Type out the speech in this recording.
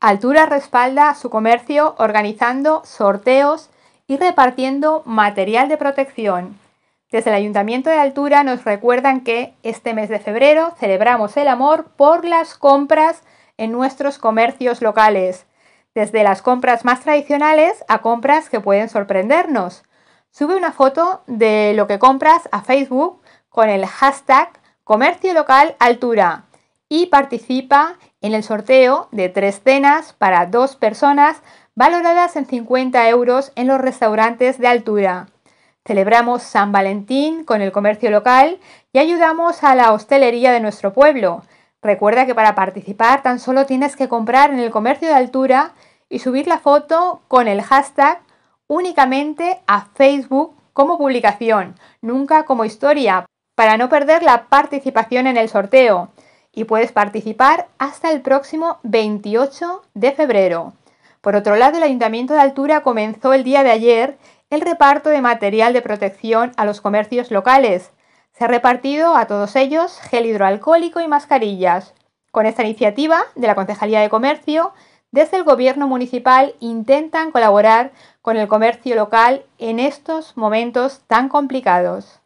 Altura respalda su comercio organizando sorteos y repartiendo material de protección. Desde el Ayuntamiento de Altura nos recuerdan que este mes de febrero celebramos el amor por las compras en nuestros comercios locales, desde las compras más tradicionales a compras que pueden sorprendernos. Sube una foto de lo que compras a Facebook con el hashtag comercio local altura y participa en el sorteo de tres cenas para dos personas valoradas en 50 euros en los restaurantes de altura. Celebramos San Valentín con el comercio local y ayudamos a la hostelería de nuestro pueblo. Recuerda que para participar tan solo tienes que comprar en el comercio de altura y subir la foto con el hashtag únicamente a Facebook como publicación, nunca como historia, para no perder la participación en el sorteo y puedes participar hasta el próximo 28 de febrero. Por otro lado, el Ayuntamiento de Altura comenzó el día de ayer el reparto de material de protección a los comercios locales. Se ha repartido a todos ellos gel hidroalcohólico y mascarillas. Con esta iniciativa de la Concejalía de Comercio, desde el Gobierno Municipal intentan colaborar con el comercio local en estos momentos tan complicados.